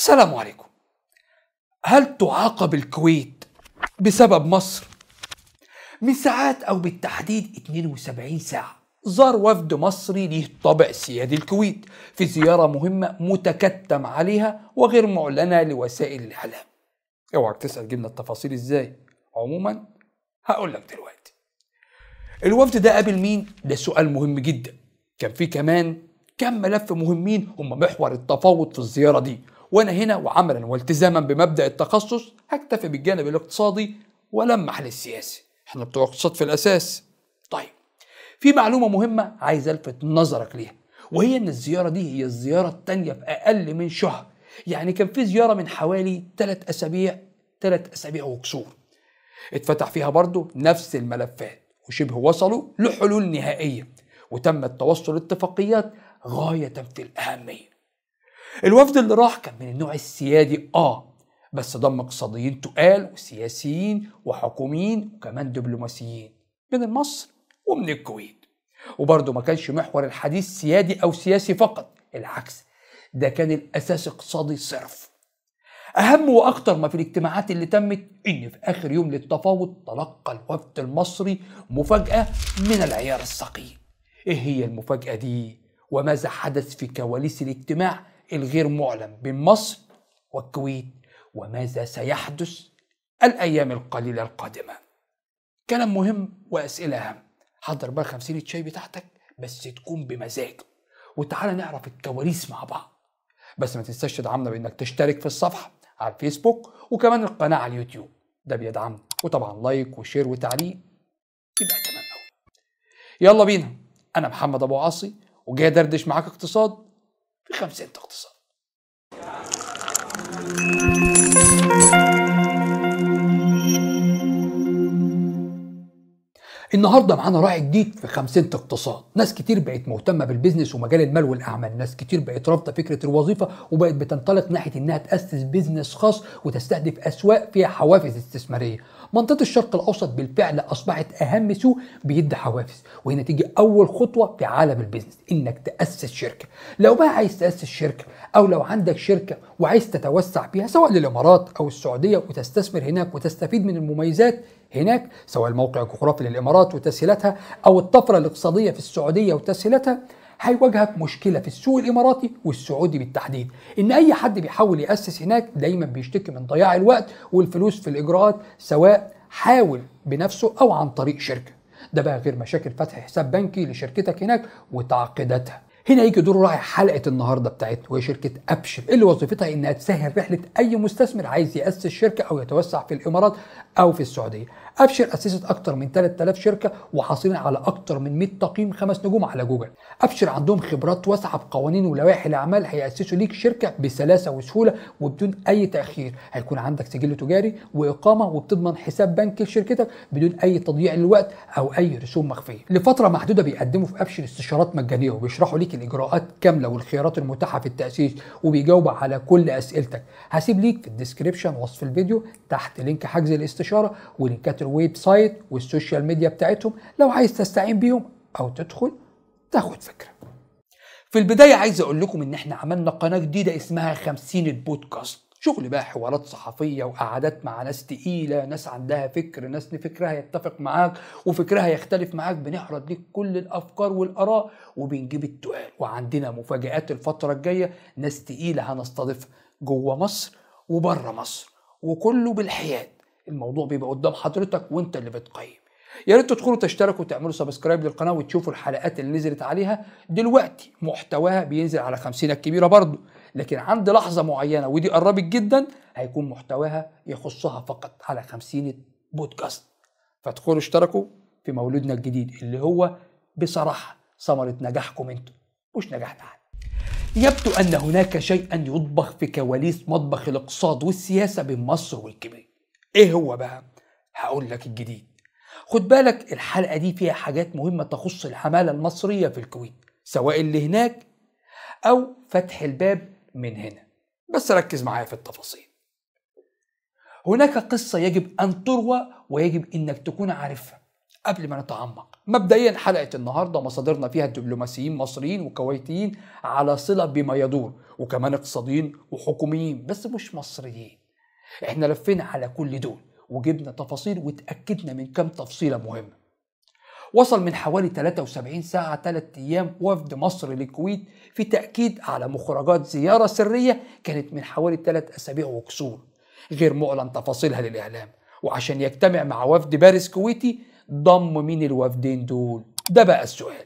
السلام عليكم هل تعاقب الكويت بسبب مصر من ساعات او بالتحديد 72 ساعه زار وفد مصري له طابع سيادي الكويت في زياره مهمه متكتم عليها وغير معلنه لوسائل الاعلام اوعك تسال جبنا التفاصيل ازاي عموما هقول لك دلوقتي الوفد ده قابل مين ده سؤال مهم جدا كان في كمان كم ملف مهمين هم محور التفاوض في الزياره دي وأنا هنا وعملا والتزاما بمبدأ التخصص هكتفي بالجانب الاقتصادي ولمح للسياسي احنا بتوع اقتصاد في الأساس طيب في معلومة مهمة عايز ألفت نظرك ليها وهي ان الزيارة دي هي الزيارة الثانيه في أقل من شهر يعني كان في زيارة من حوالي ثلاث أسابيع ثلاث أسابيع وكسور اتفتح فيها برضه نفس الملفات وشبه وصلوا لحلول نهائية وتم التوصل لاتفاقيات غاية في الأهمية الوفد اللي راح كان من النوع السيادي اه بس ضم اقتصاديين تقال وسياسيين وحكوميين وكمان دبلوماسيين من مصر ومن الكويت وبرضه ما كانش محور الحديث سيادي او سياسي فقط العكس ده كان الاساس اقتصادي صرف اهم واكتر ما في الاجتماعات اللي تمت ان في اخر يوم للتفاوض تلقى الوفد المصري مفاجاه من العيار الثقيل ايه هي المفاجاه دي وماذا حدث في كواليس الاجتماع الغير معلم بين مصر والكويت وماذا سيحدث الأيام القليلة القادمة كلام مهم وأسئلة أهم حضر بقى خمسين شاي بتاعتك بس تكون بمزاج وتعالى نعرف الكواليس مع بعض بس ما تنساش تدعمنا بانك تشترك في الصفحه على الفيسبوك وكمان القناه على اليوتيوب ده بيدعمنا وطبعا لايك وشير وتعليق يبقى تمام قوي يلا بينا انا محمد ابو عاصي وجاي دردش معاك اقتصاد بخمسة اقتصاد النهارده معانا راعي جديد في خمسينة اقتصاد ناس كتير بقت مهتمه بالبيزنس ومجال المال والاعمال ناس كتير بقت رافضه فكره الوظيفه وبقت بتنطلق ناحيه انها تاسس بيزنس خاص وتستهدف اسواق فيها حوافز استثماريه منطقه الشرق الاوسط بالفعل اصبحت اهم سوق بيدي حوافز وهنا تيجي اول خطوه في عالم البيزنس انك تاسس شركه لو بقى عايز تاسس شركه او لو عندك شركه وعايز تتوسع بيها سواء للامارات او السعوديه وتستثمر هناك وتستفيد من المميزات هناك سواء الموقع الجغرافي للامارات وتسهيلاتها او الطفره الاقتصاديه في السعوديه وتسهيلاتها هيواجهك مشكلة في السوق الإماراتي والسعودي بالتحديد إن أي حد بيحاول يأسس هناك دايما بيشتكي من ضياع الوقت والفلوس في الإجراءات سواء حاول بنفسه أو عن طريق شركة ده بقى غير مشاكل فتح حساب بنكي لشركتك هناك وتعقيداتها هنا يجي دور راعي حلقه النهارده بتاعتنا وهي شركه ابشر اللي وظيفتها انها تسهل رحله اي مستثمر عايز ياسس شركه او يتوسع في الامارات او في السعوديه ابشر اسست اكتر من 3000 شركه وحاصلين على اكتر من 100 تقييم خمس نجوم على جوجل ابشر عندهم خبرات واسعه بقوانين ولوائح الاعمال هياسسوا ليك شركه بسلاسه وسهوله وبدون اي تاخير هيكون عندك سجل تجاري واقامه وبتضمن حساب بنكي لشركتك بدون اي تضييع للوقت او اي رسوم مخفيه لفتره محدوده بيقدموا في ابشر استشارات مجانيه وبيشرحوا ليك الاجراءات كامله والخيارات المتاحه في التاسيس وبيجاوبوا على كل اسئلتك هسيب ليك في الديسكريبشن وصف الفيديو تحت لينك حجز الاستشاره ولينكات الويب سايت والسوشيال ميديا بتاعتهم لو عايز تستعين بيهم او تدخل تاخد فكره في البدايه عايز اقول لكم ان احنا عملنا قناه جديده اسمها 50 البودكاست شغل بقى حوارات صحفية وقعدات مع ناس تقيلة ناس عندها فكر ناس فكرها يتفق معاك وفكرها يختلف معاك بنعرض لك كل الأفكار والآراء وبنجيب التقال وعندنا مفاجآت الفترة الجاية ناس تقيلة هنستضيفها جوه مصر وبره مصر وكله بالحياد الموضوع بيبقى قدام حضرتك وانت اللي بتقيم يا ريت تدخلوا تشتركوا وتعملوا سبسكرايب للقناه وتشوفوا الحلقات اللي نزلت عليها دلوقتي محتواها بينزل على خمسين الكبيره برضه لكن عند لحظه معينه ودي قربت جدا هيكون محتواها يخصها فقط على خمسين بودكاست فادخلوا اشتركوا في مولودنا الجديد اللي هو بصراحه ثمره نجاحكم انتم مش نجاحنا احنا يبدو ان هناك شيئا يطبخ في كواليس مطبخ الاقتصاد والسياسه بين مصر والكبير ايه هو بقى هقول لك الجديد خد بالك الحلقه دي فيها حاجات مهمه تخص الحماله المصريه في الكويت سواء اللي هناك او فتح الباب من هنا بس ركز معايا في التفاصيل هناك قصه يجب ان تروى ويجب انك تكون عارفها قبل ما نتعمق مبدئيا حلقه النهارده مصادرنا فيها دبلوماسيين مصريين وكويتيين على صله بما يدور وكمان اقتصاديين وحكوميين بس مش مصريين احنا لفينا على كل دول وجبنا تفاصيل وتأكدنا من كام تفصيلة مهمة وصل من حوالي 73 ساعة 3 أيام وفد مصر للكويت في تأكيد على مخرجات زيارة سرية كانت من حوالي 3 أسابيع وكسور غير معلن تفاصيلها للإعلام وعشان يجتمع مع وفد باريس كويتي ضم مين الوفدين دول؟ ده بقى السؤال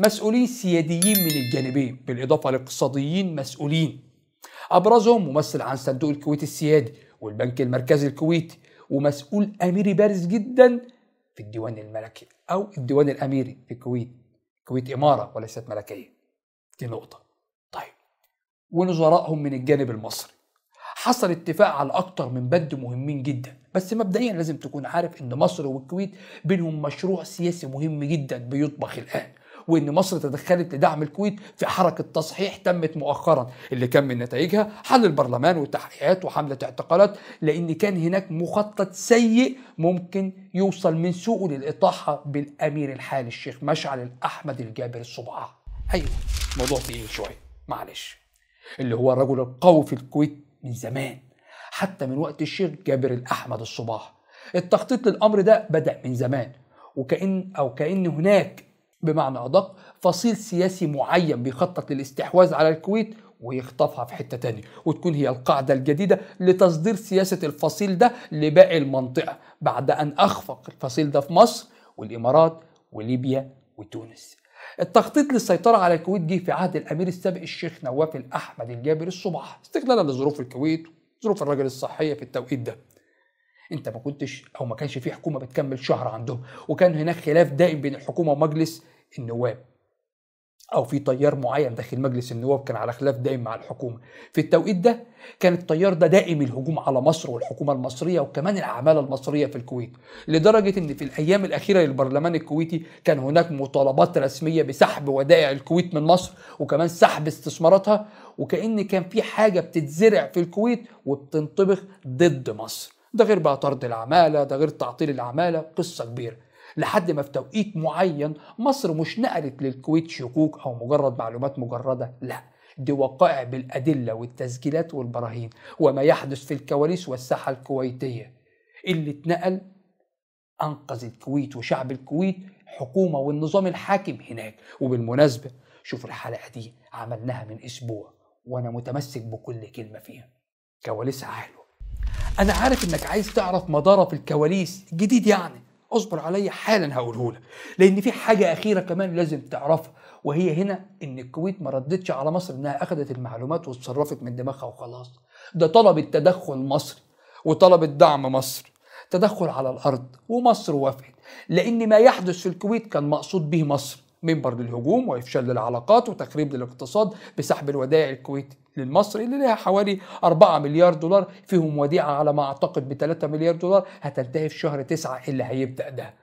مسؤولين سياديين من الجانبين بالإضافة لاقتصاديين مسؤولين أبرزهم ممثل عن صندوق الكويت السيادي والبنك المركزي الكويتي ومسؤول اميري بارز جدا في الديوان الملكي او الديوان الاميري في الكويت الكويت اماره وليست ملكيه دي نقطه طيب ونظرائهم من الجانب المصري حصل اتفاق على اكتر من بند مهمين جدا بس مبدئيا لازم تكون عارف ان مصر والكويت بينهم مشروع سياسي مهم جدا بيطبخ الان وان مصر تدخلت لدعم الكويت في حركه تصحيح تمت مؤخرا اللي كان من نتائجها حل البرلمان والتحقيقات وحمله اعتقالات لان كان هناك مخطط سيء ممكن يوصل من سوءه للاطاحه بالامير الحالي الشيخ مشعل الاحمد الجابر الصبعه ايوه موضوع تقيل شويه معلش اللي هو الرجل القوي في الكويت من زمان حتى من وقت الشيخ جابر الأحمد الصباح التخطيط للأمر ده بدأ من زمان وكأن أو كأن هناك بمعنى أدق فصيل سياسي معين بيخطط للاستحواذ على الكويت ويخطفها في حتة تانية وتكون هي القاعدة الجديدة لتصدير سياسة الفصيل ده لباقي المنطقة بعد أن أخفق الفصيل ده في مصر والإمارات وليبيا وتونس التخطيط للسيطرة على الكويت جه في عهد الأمير السابق الشيخ نواف الأحمد الجابر الصباح استغلالا لظروف الكويت ظروف الرجل الصحية في التوقيت ده انت ما كنتش او ما كانش في حكومه بتكمل شهر عندهم وكان هناك خلاف دائم بين الحكومه ومجلس النواب او في تيار معين داخل مجلس النواب كان على خلاف دائم مع الحكومه في التوقيت ده كان التيار ده دائم الهجوم على مصر والحكومه المصريه وكمان العماله المصريه في الكويت لدرجه ان في الايام الاخيره للبرلمان الكويتي كان هناك مطالبات رسميه بسحب ودائع الكويت من مصر وكمان سحب استثماراتها وكان كان في حاجه بتتزرع في الكويت وبتنطبخ ضد مصر ده غير بقى طرد العمالة ده غير تعطيل العمالة قصة كبيرة لحد ما في توقيت معين مصر مش نقلت للكويت شكوك أو مجرد معلومات مجردة لا دي وقائع بالأدلة والتسجيلات والبراهين وما يحدث في الكواليس والساحة الكويتية اللي اتنقل أنقذ الكويت وشعب الكويت حكومة والنظام الحاكم هناك وبالمناسبة شوف الحلقة دي عملناها من أسبوع وأنا متمسك بكل كلمة فيها كواليس عالو انا عارف انك عايز تعرف مداره في الكواليس جديد يعني اصبر عليا حالا هقوله لك لان في حاجه اخيره كمان لازم تعرفها وهي هنا ان الكويت ما ردتش على مصر انها اخذت المعلومات واتصرفت من دماغها وخلاص ده طلب التدخل مصري وطلب الدعم مصر تدخل على الارض ومصر وافقت لان ما يحدث في الكويت كان مقصود به مصر منبر للهجوم وافشال للعلاقات وتخريب للاقتصاد بسحب الودائع الكويتي للمصري اللي لها حوالي 4 مليار دولار فيهم وديعة على ما أعتقد ب 3 مليار دولار هتنتهي في شهر 9 اللي هيبدأ ده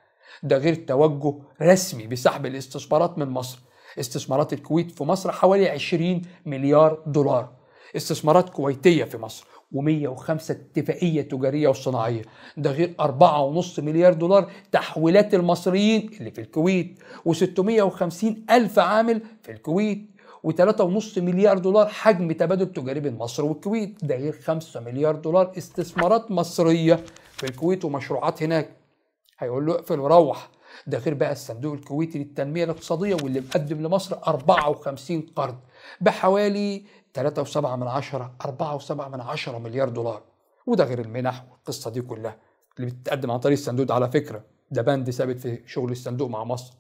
ده غير توجه رسمي بسحب الاستثمارات من مصر استثمارات الكويت في مصر حوالي 20 مليار دولار استثمارات كويتية في مصر و105 اتفاقية تجارية وصناعية ده غير 4.5 مليار دولار تحويلات المصريين اللي في الكويت و650 ألف عامل في الكويت و3.5 مليار دولار حجم تبادل تجاري بين مصر والكويت ده غير 5 مليار دولار استثمارات مصرية في الكويت ومشروعات هناك هيقول له اقفل وروح ده غير بقى الصندوق الكويتي للتنمية الاقتصادية واللي مقدم لمصر 54 قرض بحوالي 3.7 من 10 4.7 من 10 مليار دولار وده غير المنح والقصة دي كلها اللي بتتقدم عن طريق الصندوق ده على فكرة ده بند ثابت في شغل الصندوق مع مصر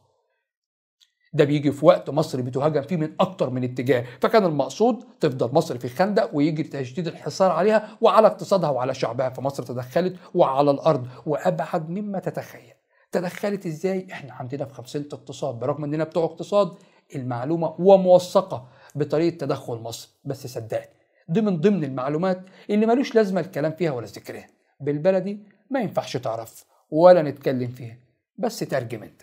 ده بيجي في وقت مصر بتهاجم فيه من اكتر من اتجاه فكان المقصود تفضل مصر في خندق ويجري تشديد الحصار عليها وعلى اقتصادها وعلى شعبها فمصر تدخلت وعلى الارض وابعد مما تتخيل تدخلت ازاي احنا عندنا في خمسينة اقتصاد برغم اننا بتوع اقتصاد المعلومة وموثقة بطريقة تدخل مصر بس صدقني دي من ضمن المعلومات اللي ملوش لازمة الكلام فيها ولا ذكرها بالبلدي ما ينفعش تعرف ولا نتكلم فيها بس ترجم انت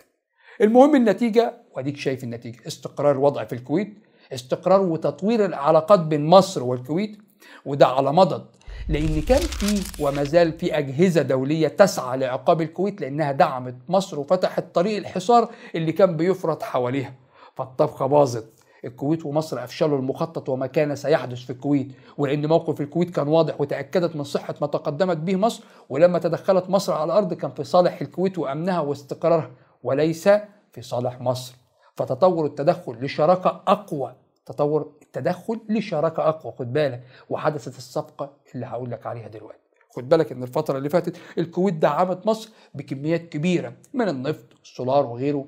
المهم النتيجة واديك شايف النتيجة استقرار الوضع في الكويت استقرار وتطوير العلاقات بين مصر والكويت وده على مضض لان كان في وما زال في اجهزه دوليه تسعى لعقاب الكويت لانها دعمت مصر وفتحت طريق الحصار اللي كان بيفرط حواليها فالطبخه باظت الكويت ومصر افشلوا المخطط وما كان سيحدث في الكويت ولان موقف الكويت كان واضح وتاكدت من صحه ما تقدمت به مصر ولما تدخلت مصر على الارض كان في صالح الكويت وامنها واستقرارها وليس في صالح مصر فتطور التدخل لشراكة أقوى تطور التدخل لشراكة أقوى خد بالك وحدثت الصفقة اللي هقول لك عليها دلوقتي خد بالك ان الفترة اللي فاتت الكويت دعمت مصر بكميات كبيرة من النفط والسولار وغيره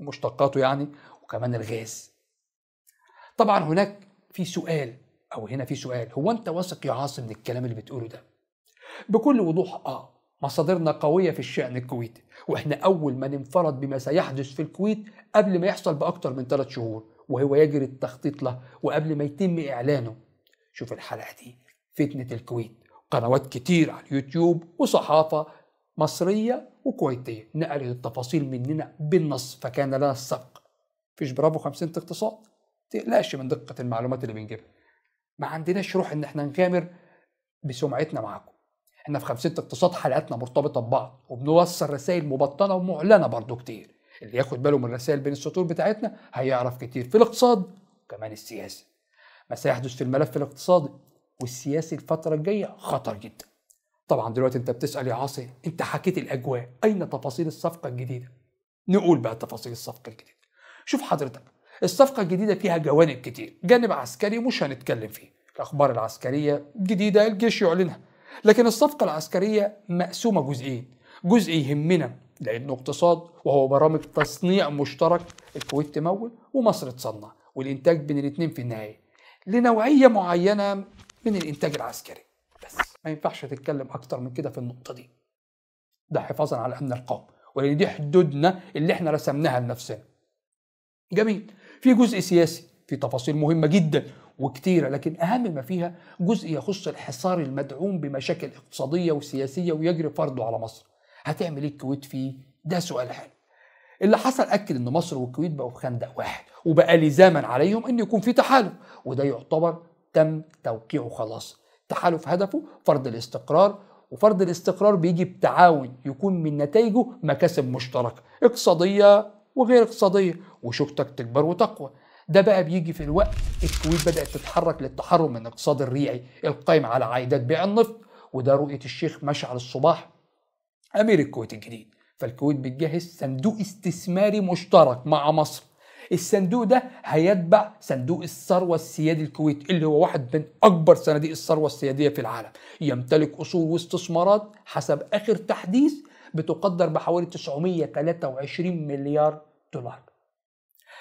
ومشتقاته يعني وكمان الغاز طبعا هناك في سؤال او هنا في سؤال هو انت واثق يا عاصم من الكلام اللي بتقوله ده بكل وضوح اه مصادرنا قوية في الشأن الكويتي وإحنا أول ما ننفرد بما سيحدث في الكويت قبل ما يحصل بأكتر من ثلاث شهور وهو يجري التخطيط له وقبل ما يتم إعلانه شوف الحلقة دي فتنة الكويت قنوات كتير على اليوتيوب وصحافة مصرية وكويتية نقلت التفاصيل مننا بالنص فكان لنا السبق فيش برافو 50 اقتصاد تقلقش من دقة المعلومات اللي بنجيبها ما عندناش روح ان احنا نغامر بسمعتنا معاكم احنا في خمسين اقتصاد حلقاتنا مرتبطه ببعض وبنوصل رسائل مبطنه ومعلنه برضه كتير اللي ياخد باله من الرسائل بين السطور بتاعتنا هيعرف كتير في الاقتصاد وكمان السياسه ما سيحدث في الملف الاقتصادي والسياسي الفتره الجايه خطر جدا طبعا دلوقتي انت بتسال يا عاصي انت حكيت الاجواء اين تفاصيل الصفقه الجديده نقول بقى تفاصيل الصفقه الجديده شوف حضرتك الصفقه الجديده فيها جوانب كتير جانب عسكري مش هنتكلم فيه الاخبار العسكريه جديدة الجيش يعلنها لكن الصفقة العسكرية مقسومة جزئين جزء يهمنا لأنه اقتصاد وهو برامج تصنيع مشترك الكويت تمول ومصر تصنع والإنتاج بين الاتنين في النهاية لنوعية معينة من الإنتاج العسكري بس ما ينفعش تتكلم أكتر من كده في النقطة دي ده حفاظا على أمن القوم ولأن دي حدودنا اللي احنا رسمناها لنفسنا جميل في جزء سياسي في تفاصيل مهمة جدا وكتيرة لكن أهم ما فيها جزء يخص الحصار المدعوم بمشاكل اقتصادية وسياسية ويجري فرضه على مصر هتعمل ايه الكويت فيه ده سؤال حلو اللي حصل اكد ان مصر والكويت بقوا في خندق واحد وبقى لزاما عليهم ان يكون في تحالف وده يعتبر تم توقيعه خلاص تحالف هدفه فرض الاستقرار وفرض الاستقرار بيجي بتعاون يكون من نتائجه مكاسب مشتركه اقتصاديه وغير اقتصاديه وشوكتك تكبر وتقوى ده بقى بيجي في الوقت الكويت بدأت تتحرك للتحرر من الاقتصاد الريعي القائم على عائدات بيع النفط وده رؤية الشيخ مشعل الصباح أمير الكويت الجديد فالكويت بتجهز صندوق استثماري مشترك مع مصر الصندوق ده هيتبع صندوق الثروة السيادي الكويتي اللي هو واحد من أكبر صناديق الثروة السيادية في العالم يمتلك أصول واستثمارات حسب آخر تحديث بتقدر بحوالي 923 مليار دولار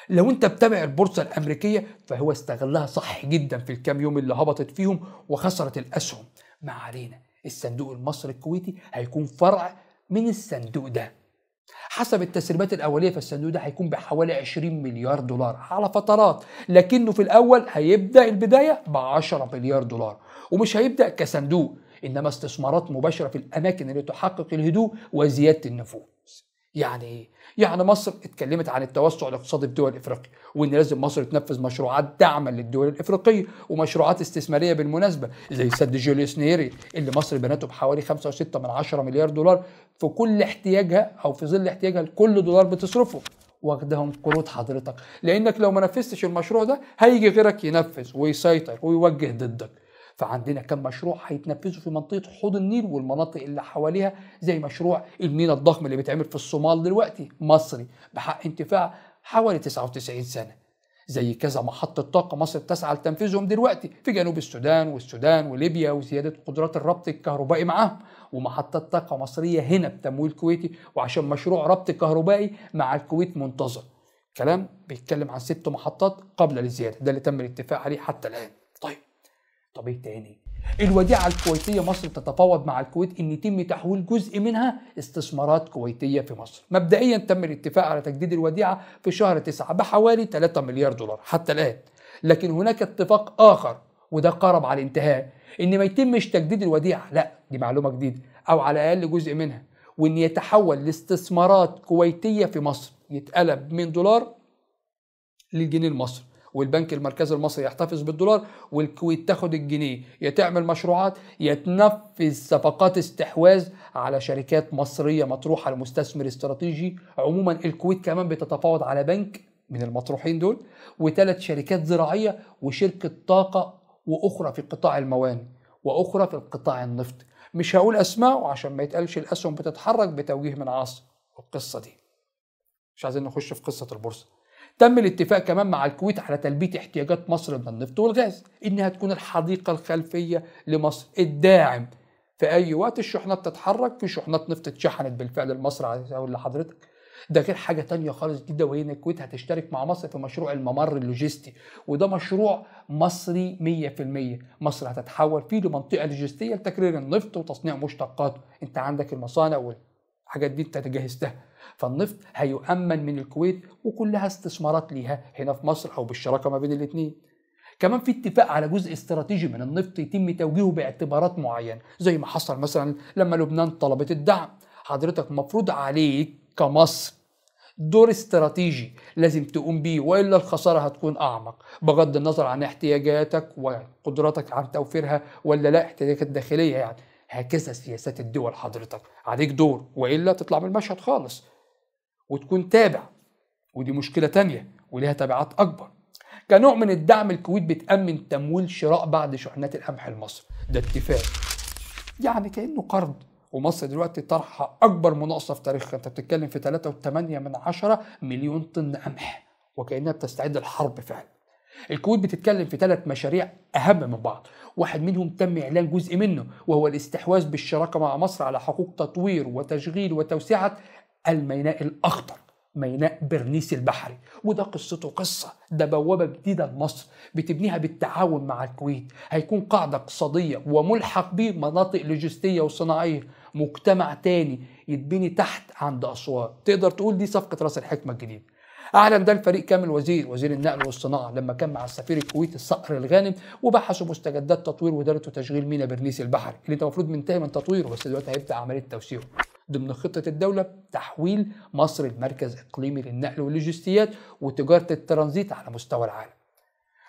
لو انت بتابع البورصه الامريكيه فهو استغلها صح جدا في الكام يوم اللي هبطت فيهم وخسرت الاسهم ما علينا الصندوق المصري الكويتي هيكون فرع من الصندوق ده حسب التسريبات الأولية فالصندوق ده هيكون بحوالي 20 مليار دولار على فترات لكنه في الأول هيبدأ البداية ب 10 مليار دولار ومش هيبدأ كصندوق إنما استثمارات مباشرة في الأماكن اللي تحقق الهدوء وزيادة النفوذ يعني ايه؟ يعني مصر اتكلمت عن التوسع الاقتصادي في دول افريقيا وان لازم مصر تنفذ مشروعات دعما للدول الافريقيه ومشروعات استثماريه بالمناسبه زي سد جوليوس نيري اللي مصر بناته بحوالي 5.6 من 10 مليار دولار في كل احتياجها او في ظل احتياجها لكل دولار بتصرفه واخدهم قروض حضرتك لانك لو ما نفذتش المشروع ده هيجي غيرك ينفذ ويسيطر ويوجه ضدك فعندنا كم مشروع هيتنفذوا في منطقه حوض النيل والمناطق اللي حواليها زي مشروع المينا الضخم اللي بيتعمل في الصومال دلوقتي مصري بحق انتفاع حوالي 99 سنه زي كذا محطة طاقة مصر بتسعى لتنفيذهم دلوقتي في جنوب السودان والسودان وليبيا وزيادة قدرات الربط الكهربائي معاهم ومحطة طاقة مصرية هنا بتمويل كويتي وعشان مشروع ربط كهربائي مع الكويت منتظر كلام بيتكلم عن ست محطات قابلة للزيادة ده اللي تم الاتفاق عليه حتى الآن طب ايه تاني الوديعة الكويتية مصر تتفاوض مع الكويت أن يتم تحويل جزء منها استثمارات كويتية في مصر مبدئيا تم الاتفاق على تجديد الوديعة في شهر 9 بحوالي 3 مليار دولار حتى الآن لكن هناك اتفاق آخر وده قرب على الانتهاء ان ما يتمش تجديد الوديعة لا دي معلومة جديدة او على الاقل جزء منها وان يتحول لاستثمارات كويتية في مصر يتقلب من دولار للجنيه المصري والبنك المركزي المصري يحتفظ بالدولار والكويت تاخد الجنيه يا تعمل مشروعات يا تنفذ صفقات استحواذ على شركات مصريه مطروحه لمستثمر استراتيجي عموما الكويت كمان بتتفاوض على بنك من المطروحين دول وثلاث شركات زراعيه وشركه طاقه واخرى في قطاع الموانئ واخرى في القطاع النفط مش هقول اسماء وعشان ما يتقالش الاسهم بتتحرك بتوجيه من عاصم القصه دي مش عايزين نخش في قصه البورصه تم الاتفاق كمان مع الكويت على تلبيه احتياجات مصر من النفط والغاز انها تكون الحديقه الخلفيه لمصر الداعم في اي وقت الشحنات تتحرك في شحنات نفط اتشحنت بالفعل لمصر على لحضرتك ده غير حاجه تانية خالص جدا وهي ان الكويت هتشترك مع مصر في مشروع الممر اللوجستي وده مشروع مصري 100% مصر هتتحول فيه لمنطقه لوجستيه لتكرير النفط وتصنيع مشتقاته انت عندك المصانع وال الحاجات دي انت ده فالنفط هيؤمن من الكويت وكلها استثمارات ليها هنا في مصر او بالشراكه ما بين الاثنين كمان في اتفاق على جزء استراتيجي من النفط يتم توجيهه باعتبارات معينه زي ما حصل مثلا لما لبنان طلبت الدعم حضرتك مفروض عليك كمصر دور استراتيجي لازم تقوم بيه والا الخساره هتكون اعمق بغض النظر عن احتياجاتك وقدراتك على توفيرها ولا لا احتياجاتك الداخليه يعني هكذا سياسات الدول حضرتك عليك دور والا تطلع من المشهد خالص وتكون تابع ودي مشكله تانية وليها تبعات اكبر كنوع من الدعم الكويت بتامن تمويل شراء بعض شحنات القمح لمصر ده اتفاق يعني كانه قرض ومصر دلوقتي طرحه اكبر مناقصه في تاريخها انت بتتكلم في 3.8 من مليون طن قمح وكانها بتستعد الحرب فعلا الكويت بتتكلم في ثلاث مشاريع أهم من بعض واحد منهم تم إعلان جزء منه وهو الاستحواذ بالشراكة مع مصر على حقوق تطوير وتشغيل وتوسعة الميناء الأخضر ميناء برنيس البحري وده قصته قصة ده بوابة جديدة لمصر بتبنيها بالتعاون مع الكويت هيكون قاعدة اقتصادية وملحق به مناطق لوجستية وصناعية مجتمع تاني يتبني تحت عند أسوان تقدر تقول دي صفقة راس الحكمة الجديدة اعلن ده الفريق كامل وزير وزير النقل والصناعه لما كان مع السفير الكويتي الصقر الغانم وبحثوا مستجدات تطوير واداره وتشغيل مينا برنيس البحري اللي انت المفروض منتهي من تطويره بس دلوقتي هيبدا عمليه توسيعه ضمن خطة الدولة تحويل مصر لمركز إقليمي للنقل واللوجستيات وتجارة الترانزيت على مستوى العالم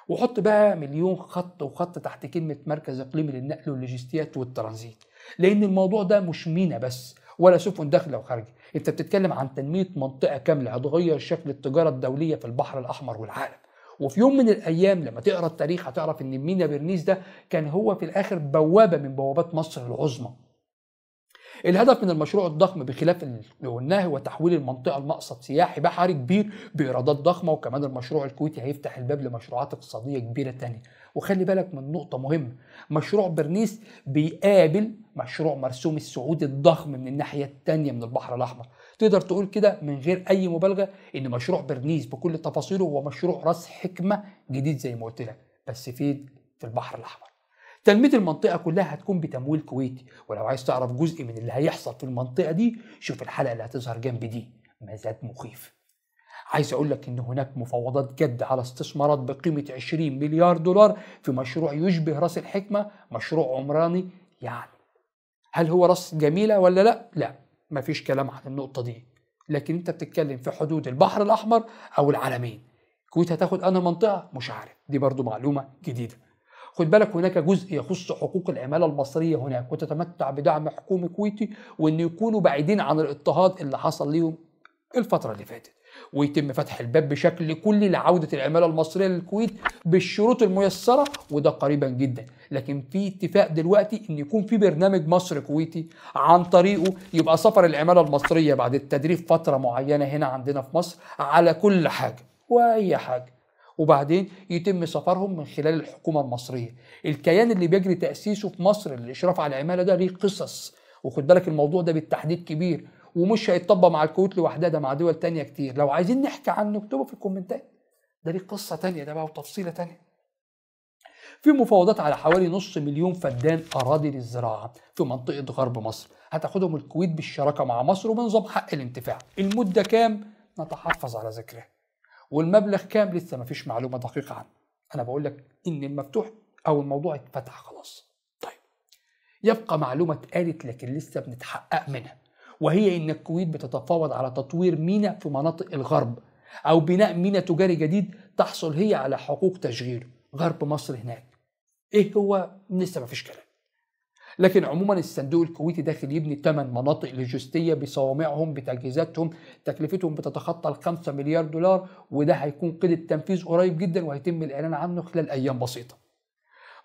وحط بقى مليون خط وخط تحت كلمة مركز إقليمي للنقل واللوجستيات والترانزيت لأن الموضوع ده مش مينا بس ولا سفن داخلة وخارجة انت بتتكلم عن تنميه منطقه كامله هتغير شكل التجاره الدوليه في البحر الاحمر والعالم وفي يوم من الايام لما تقرا التاريخ هتعرف ان مينا برنيس ده كان هو في الاخر بوابه من بوابات مصر العظمى الهدف من المشروع الضخم بخلاف اللي قلناه هو تحويل المنطقة لمقصد سياحي بحري كبير بإيرادات ضخمة وكمان المشروع الكويتي هيفتح الباب لمشروعات اقتصادية كبيرة تانية وخلي بالك من نقطه مهمه مشروع برنيس بيقابل مشروع مرسوم السعودي الضخم من الناحيه الثانيه من البحر الاحمر تقدر تقول كده من غير اي مبالغه ان مشروع برنيس بكل تفاصيله هو مشروع راس حكمه جديد زي ما قلت لك بس فين في البحر الاحمر تنمية المنطقة كلها هتكون بتمويل كويتي ولو عايز تعرف جزء من اللي هيحصل في المنطقة دي شوف الحلقة اللي هتظهر جنب دي مزاد مخيف عايز اقول لك ان هناك مفاوضات جد على استثمارات بقيمه 20 مليار دولار في مشروع يشبه راس الحكمه مشروع عمراني يعني هل هو راس جميله ولا لا لا مفيش كلام عن النقطه دي لكن انت بتتكلم في حدود البحر الاحمر او العالمين الكويت هتاخد انا منطقه مش عارف دي برضو معلومه جديده خد بالك هناك جزء يخص حقوق العماله المصريه هناك وتتمتع بدعم حكومي كويتي وان يكونوا بعيدين عن الاضطهاد اللي حصل ليهم الفتره اللي فاتت ويتم فتح الباب بشكل كلي لعودة العمالة المصرية للكويت بالشروط الميسرة وده قريبا جدا لكن في اتفاق دلوقتي ان يكون في برنامج مصر كويتي عن طريقه يبقى سفر العمالة المصرية بعد التدريب فترة معينة هنا عندنا في مصر على كل حاجة وأي حاجة وبعدين يتم سفرهم من خلال الحكومة المصرية الكيان اللي بيجري تأسيسه في مصر للإشراف على العمالة ده ليه قصص وخد بالك الموضوع ده بالتحديد كبير ومش هيتطبق مع الكويت لوحدها ده مع دول تانية كتير لو عايزين نحكي عنه اكتبوا في الكومنتات ده ليه قصه تانية ده بقى وتفصيله تانية في مفاوضات على حوالي نص مليون فدان اراضي للزراعه في منطقه غرب مصر هتاخدهم الكويت بالشراكه مع مصر وبنظام حق الانتفاع المده كام نتحفظ على ذكرها والمبلغ كام لسه ما فيش معلومه دقيقه عنه انا بقول لك ان المفتوح او الموضوع اتفتح خلاص طيب يبقى معلومه اتقالت لكن لسه بنتحقق منها وهي ان الكويت بتتفاوض على تطوير ميناء في مناطق الغرب او بناء ميناء تجاري جديد تحصل هي على حقوق تشغيله غرب مصر هناك ايه هو لسه ما فيش كلام لكن عموما الصندوق الكويتي داخل يبني 8 مناطق لوجستيه بصوامعهم بتجهيزاتهم تكلفتهم بتتخطى ال 5 مليار دولار وده هيكون قيد التنفيذ قريب جدا وهيتم الاعلان عنه خلال ايام بسيطه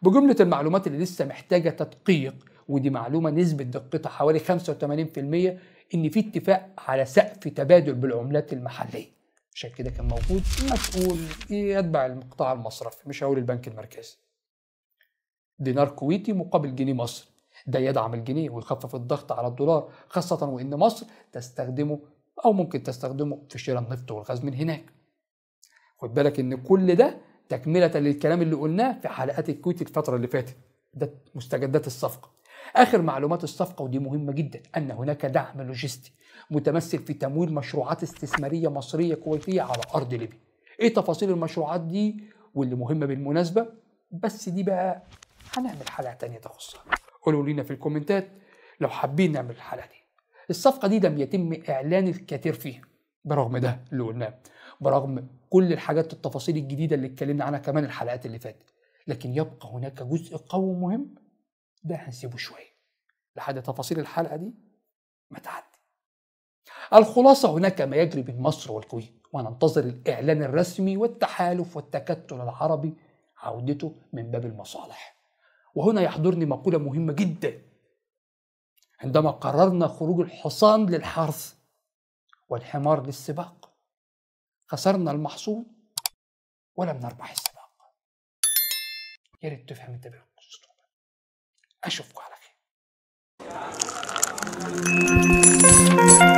بجمله المعلومات اللي لسه محتاجه تدقيق ودي معلومه نسبه دقتها حوالي 85% ان في اتفاق على سقف تبادل بالعملات المحليه عشان كده كان موجود مسؤول يتبع القطاع المصرفي مش هقول البنك المركزي دينار كويتي مقابل جنيه مصري ده يدعم الجنيه ويخفف الضغط على الدولار خاصة وإن مصر تستخدمه أو ممكن تستخدمه في شراء النفط والغاز من هناك خد بالك إن كل ده تكملة للكلام اللي قلناه في حلقات الكويت الفترة اللي فاتت ده مستجدات الصفقة آخر معلومات الصفقة ودي مهمة جدا أن هناك دعم لوجستي متمثل في تمويل مشروعات استثمارية مصرية كويتية على أرض ليبيا إيه تفاصيل المشروعات دي واللي مهمة بالمناسبة بس دي بقى هنعمل حلقة تانية تخصها قولوا لنا في الكومنتات لو حابين نعمل الحلقة دي الصفقة دي لم يتم إعلان الكثير فيها برغم ده اللي قلناه برغم كل الحاجات التفاصيل الجديدة اللي اتكلمنا عنها كمان الحلقات اللي فاتت لكن يبقى هناك جزء قوي مهم ده هنسيبه شويه لحد تفاصيل الحلقه دي ما تعدي الخلاصه هناك ما يجري بين مصر والكويت وننتظر الاعلان الرسمي والتحالف والتكتل العربي عودته من باب المصالح وهنا يحضرني مقوله مهمه جدا عندما قررنا خروج الحصان للحرث والحمار للسباق خسرنا المحصول ولم نربح السباق يا ريت تفهم انت بقى أشوفكم على خير